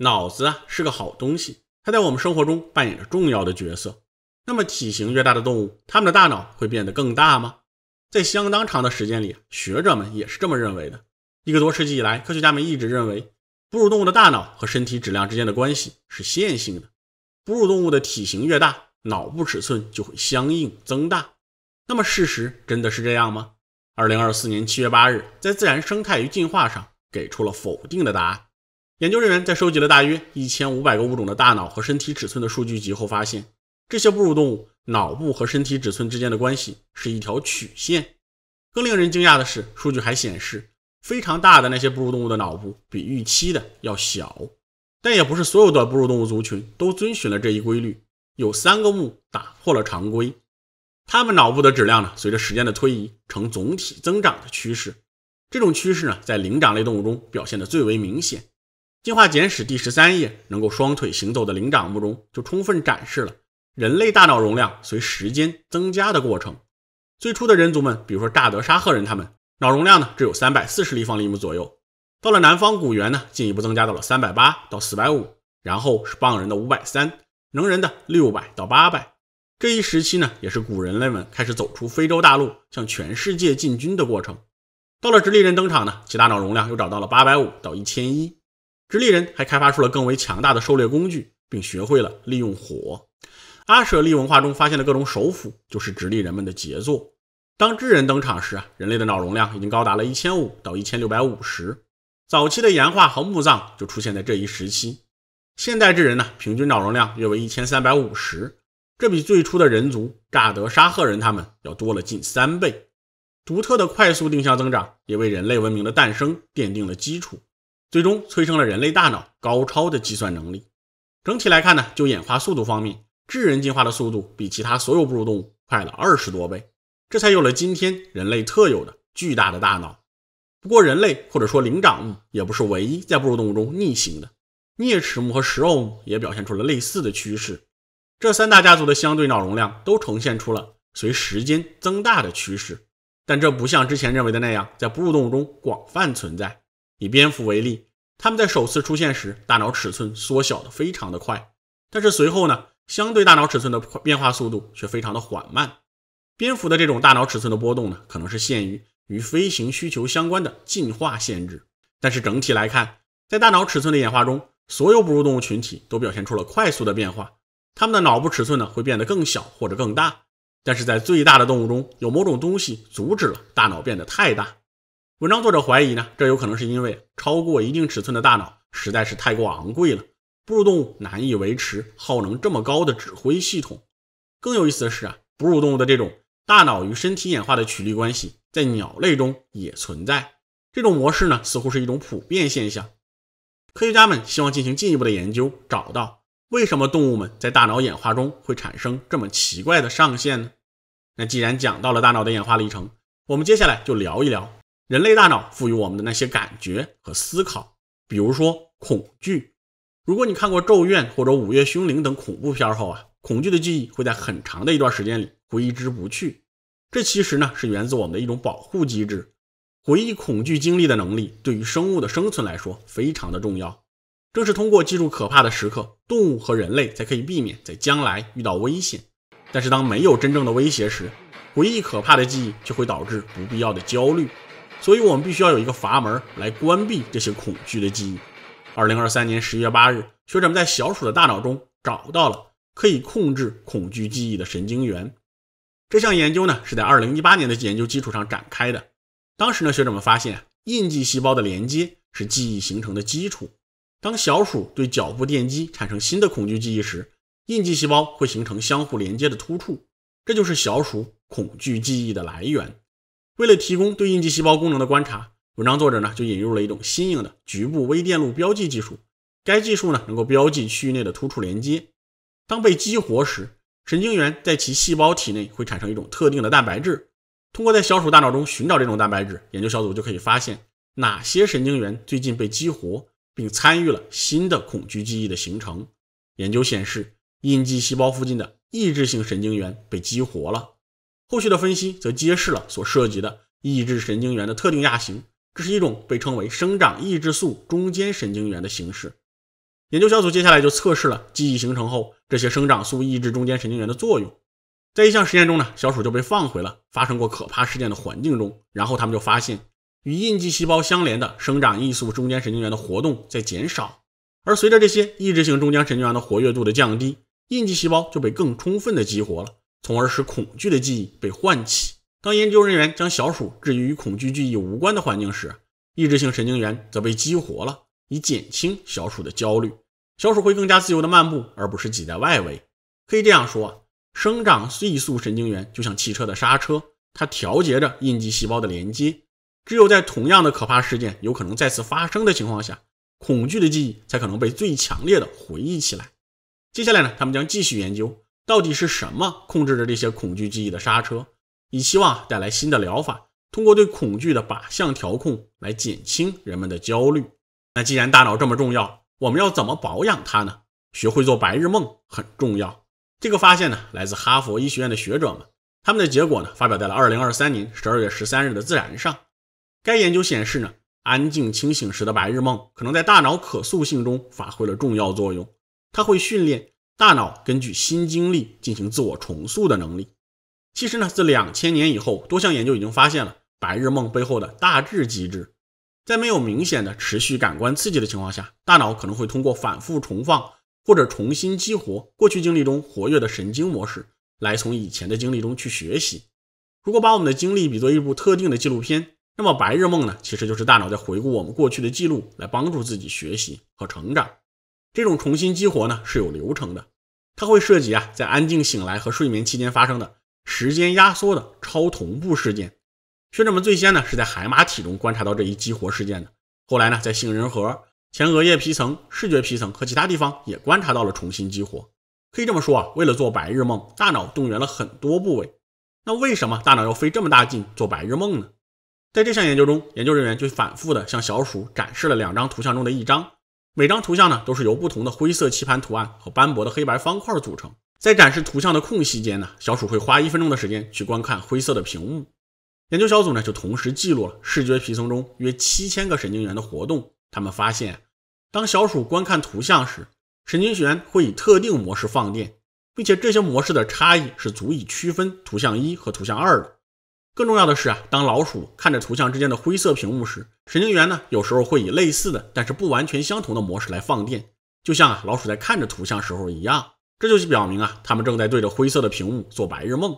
脑子啊是个好东西，它在我们生活中扮演着重要的角色。那么，体型越大的动物，它们的大脑会变得更大吗？在相当长的时间里，学者们也是这么认为的。一个多世纪以来，科学家们一直认为，哺乳动物的大脑和身体质量之间的关系是线性的。哺乳动物的体型越大，脑部尺寸就会相应增大。那么，事实真的是这样吗？二零二四年七月八日，在《自然生态与进化》上给出了否定的答案。研究人员在收集了大约一千五百个物种的大脑和身体尺寸的数据集后，发现这些哺乳动物脑部和身体尺寸之间的关系是一条曲线。更令人惊讶的是，数据还显示，非常大的那些哺乳动物的脑部比预期的要小。但也不是所有的哺乳动物族群都遵循了这一规律，有三个目打破了常规，它们脑部的质量呢，随着时间的推移呈总体增长的趋势。这种趋势呢，在灵长类动物中表现得最为明显。进化简史第十三页，能够双腿行走的灵长目中就充分展示了人类大脑容量随时间增加的过程。最初的人族们，比如说乍得沙赫人，他们脑容量呢只有三百四十立方厘米左右。到了南方古猿呢，进一步增加到了三百八到四百五，然后是傍人的五百三，能人的六百到八百。这一时期呢，也是古人类们开始走出非洲大陆，向全世界进军的过程。到了直立人登场呢，其大脑容量又涨到了八百五到一千一。直立人还开发出了更为强大的狩猎工具，并学会了利用火。阿舍利文化中发现的各种首辅就是直立人们的杰作。当智人登场时啊，人类的脑容量已经高达了一千五到一千六百五十。早期的岩画和墓葬就出现在这一时期。现代智人呢，平均脑容量约为一千三百五十，这比最初的人族乍得沙赫人他们要多了近三倍。独特的快速定向增长也为人类文明的诞生奠定了基础。最终催生了人类大脑高超的计算能力。整体来看呢，就演化速度方面，智人进化的速度比其他所有哺乳动物快了二十多倍，这才有了今天人类特有的巨大的大脑。不过，人类或者说灵长目也不是唯一在哺乳动物中逆行的，啮齿目和食肉目也表现出了类似的趋势。这三大家族的相对脑容量都呈现出了随时间增大的趋势，但这不像之前认为的那样在哺乳动物中广泛存在。以蝙蝠为例，它们在首次出现时，大脑尺寸缩小得非常的快，但是随后呢，相对大脑尺寸的变化速度却非常的缓慢。蝙蝠的这种大脑尺寸的波动呢，可能是限于与飞行需求相关的进化限制。但是整体来看，在大脑尺寸的演化中，所有哺乳动物群体都表现出了快速的变化，它们的脑部尺寸呢会变得更小或者更大。但是在最大的动物中，有某种东西阻止了大脑变得太大。文章作者怀疑呢，这有可能是因为超过一定尺寸的大脑实在是太过昂贵了，哺乳动物难以维持耗能这么高的指挥系统。更有意思的是啊，哺乳动物的这种大脑与身体演化的曲率关系在鸟类中也存在，这种模式呢似乎是一种普遍现象。科学家们希望进行进一步的研究，找到为什么动物们在大脑演化中会产生这么奇怪的上限呢？那既然讲到了大脑的演化历程，我们接下来就聊一聊。人类大脑赋予我们的那些感觉和思考，比如说恐惧。如果你看过《咒怨》或者《午夜凶铃》等恐怖片后啊，恐惧的记忆会在很长的一段时间里挥之不去。这其实呢是源自我们的一种保护机制。回忆恐惧经历的能力，对于生物的生存来说非常的重要。正是通过记住可怕的时刻，动物和人类才可以避免在将来遇到危险。但是当没有真正的威胁时，回忆可怕的记忆就会导致不必要的焦虑。所以我们必须要有一个阀门来关闭这些恐惧的记忆。二零二三年十一月八日，学者们在小鼠的大脑中找到了可以控制恐惧记忆的神经元。这项研究呢是在二零一八年的研究基础上展开的。当时呢，学者们发现印记细胞的连接是记忆形成的基础。当小鼠对脚部电击产生新的恐惧记忆时，印记细胞会形成相互连接的突触，这就是小鼠恐惧记忆的来源。为了提供对印记细胞功能的观察，文章作者呢就引入了一种新颖的局部微电路标记技术。该技术呢能够标记区域内的突触连接。当被激活时，神经元在其细胞体内会产生一种特定的蛋白质。通过在小鼠大脑中寻找这种蛋白质，研究小组就可以发现哪些神经元最近被激活，并参与了新的恐惧记忆的形成。研究显示，印记细胞附近的抑制性神经元被激活了。后续的分析则揭示了所涉及的抑制神经元的特定亚型，这是一种被称为生长抑制素中间神经元的形式。研究小组接下来就测试了记忆形成后这些生长素抑制中间神经元的作用。在一项实验中呢，小鼠就被放回了发生过可怕事件的环境中，然后他们就发现与印记细胞相连的生长抑制素中间神经元的活动在减少，而随着这些抑制性中间神经元的活跃度的降低，印记细胞就被更充分的激活了。从而使恐惧的记忆被唤起。当研究人员将小鼠置于与恐惧记忆无关的环境时，抑制性神经元则被激活了，以减轻小鼠的焦虑。小鼠会更加自由地漫步，而不是挤在外围。可以这样说，生长抑速神经元就像汽车的刹车，它调节着应激细胞的连接。只有在同样的可怕事件有可能再次发生的情况下，恐惧的记忆才可能被最强烈的回忆起来。接下来呢，他们将继续研究。到底是什么控制着这些恐惧记忆的刹车？以希望带来新的疗法，通过对恐惧的靶向调控来减轻人们的焦虑。那既然大脑这么重要，我们要怎么保养它呢？学会做白日梦很重要。这个发现呢，来自哈佛医学院的学者们，他们的结果呢，发表在了二零二三年十二月十三日的《自然》上。该研究显示呢，安静清醒时的白日梦可能在大脑可塑性中发挥了重要作用，它会训练。大脑根据新经历进行自我重塑的能力，其实呢，自两千年以后，多项研究已经发现了白日梦背后的大致机制。在没有明显的持续感官刺激的情况下，大脑可能会通过反复重放或者重新激活过去经历中活跃的神经模式，来从以前的经历中去学习。如果把我们的经历比作一部特定的纪录片，那么白日梦呢，其实就是大脑在回顾我们过去的记录，来帮助自己学习和成长。这种重新激活呢是有流程的，它会涉及啊在安静醒来和睡眠期间发生的时间压缩的超同步事件。学者们最先呢是在海马体中观察到这一激活事件的，后来呢在杏仁核、前额叶皮层、视觉皮层和其他地方也观察到了重新激活。可以这么说啊，为了做白日梦，大脑动员了很多部位。那为什么大脑要费这么大劲做白日梦呢？在这项研究中，研究人员就反复的向小鼠展示了两张图像中的一张。每张图像呢，都是由不同的灰色棋盘图案和斑驳的黑白方块组成。在展示图像的空隙间呢，小鼠会花一分钟的时间去观看灰色的屏幕。研究小组呢，就同时记录了视觉皮层中约七千个神经元的活动。他们发现，当小鼠观看图像时，神经元会以特定模式放电，并且这些模式的差异是足以区分图像一和图像二的。更重要的是啊，当老鼠看着图像之间的灰色屏幕时，神经元呢有时候会以类似的但是不完全相同的模式来放电，就像啊老鼠在看着图像时候一样。这就表明啊它们正在对着灰色的屏幕做白日梦。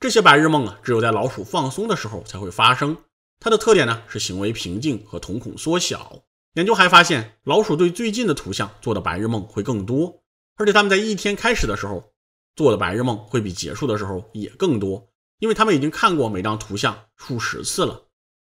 这些白日梦啊只有在老鼠放松的时候才会发生。它的特点呢是行为平静和瞳孔缩小。研究还发现，老鼠对最近的图像做的白日梦会更多，而且它们在一天开始的时候做的白日梦会比结束的时候也更多。因为他们已经看过每张图像数十次了，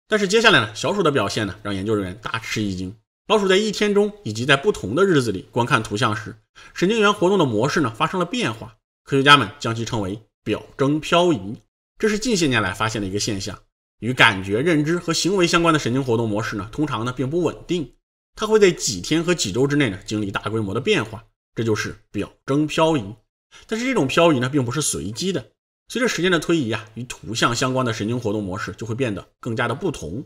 但是接下来呢，小鼠的表现呢让研究人员大吃一惊。老鼠在一天中以及在不同的日子里观看图像时，神经元活动的模式呢发生了变化。科学家们将其称为表征漂移。这是近些年来发现的一个现象。与感觉、认知和行为相关的神经活动模式呢，通常呢并不稳定，它会在几天和几周之内呢经历大规模的变化，这就是表征漂移。但是这种漂移呢并不是随机的。随着时间的推移啊，与图像相关的神经活动模式就会变得更加的不同，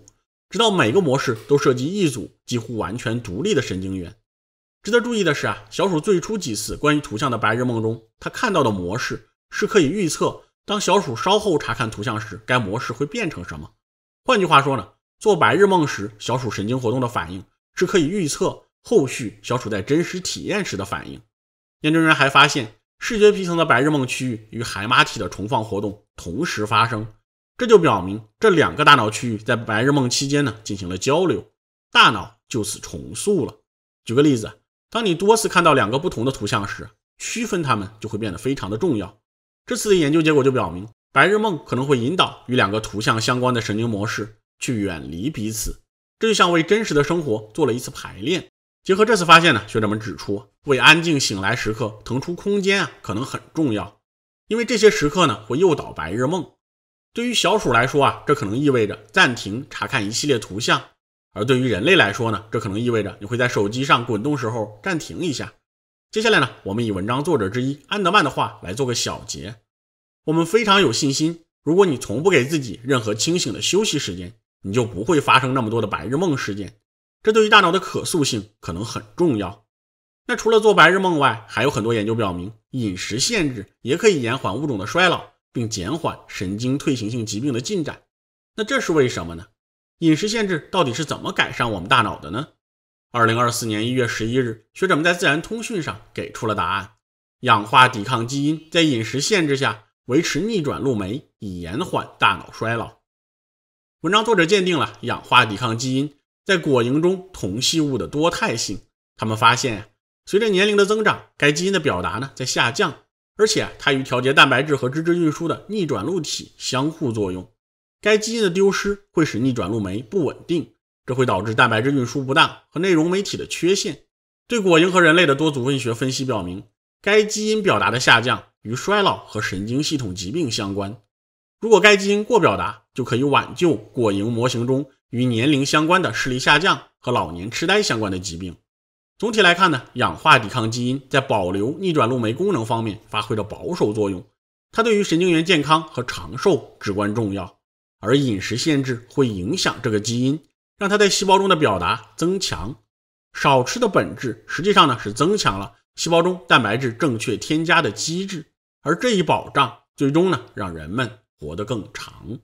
直到每个模式都涉及一组几乎完全独立的神经元。值得注意的是啊，小鼠最初几次关于图像的白日梦中，它看到的模式是可以预测当小鼠稍后查看图像时，该模式会变成什么。换句话说呢，做白日梦时小鼠神经活动的反应是可以预测后续小鼠在真实体验时的反应。研究人员还发现。视觉皮层的白日梦区域与海马体的重放活动同时发生，这就表明这两个大脑区域在白日梦期间呢进行了交流，大脑就此重塑了。举个例子，当你多次看到两个不同的图像时，区分它们就会变得非常的重要。这次的研究结果就表明，白日梦可能会引导与两个图像相关的神经模式去远离彼此，这就像为真实的生活做了一次排练。结合这次发现呢，学者们指出，为安静醒来时刻腾出空间啊，可能很重要，因为这些时刻呢会诱导白日梦。对于小鼠来说啊，这可能意味着暂停查看一系列图像；而对于人类来说呢，这可能意味着你会在手机上滚动时候暂停一下。接下来呢，我们以文章作者之一安德曼的话来做个小结：我们非常有信心，如果你从不给自己任何清醒的休息时间，你就不会发生那么多的白日梦事件。这对于大脑的可塑性可能很重要。那除了做白日梦外，还有很多研究表明，饮食限制也可以延缓物种的衰老，并减缓神经退行性疾病的进展。那这是为什么呢？饮食限制到底是怎么改善我们大脑的呢？2024年1月11日，学者们在《自然通讯》上给出了答案：氧化抵抗基因在饮食限制下维持逆转录酶，以延缓大脑衰老。文章作者鉴定了氧化抵抗基因。在果蝇中同系物的多态性，他们发现随着年龄的增长，该基因的表达呢在下降，而且它与调节蛋白质和脂质运输的逆转录体相互作用。该基因的丢失会使逆转录酶不稳定，这会导致蛋白质运输不当和内容酶体的缺陷。对果蝇和人类的多组学分析表明，该基因表达的下降与衰老和神经系统疾病相关。如果该基因过表达，就可以挽救果蝇模型中。与年龄相关的视力下降和老年痴呆相关的疾病。总体来看呢，氧化抵抗基因在保留逆转录酶功能方面发挥了保守作用，它对于神经元健康和长寿至关重要。而饮食限制会影响这个基因，让它在细胞中的表达增强。少吃的本质实际上呢是增强了细胞中蛋白质正确添加的机制，而这一保障最终呢让人们活得更长。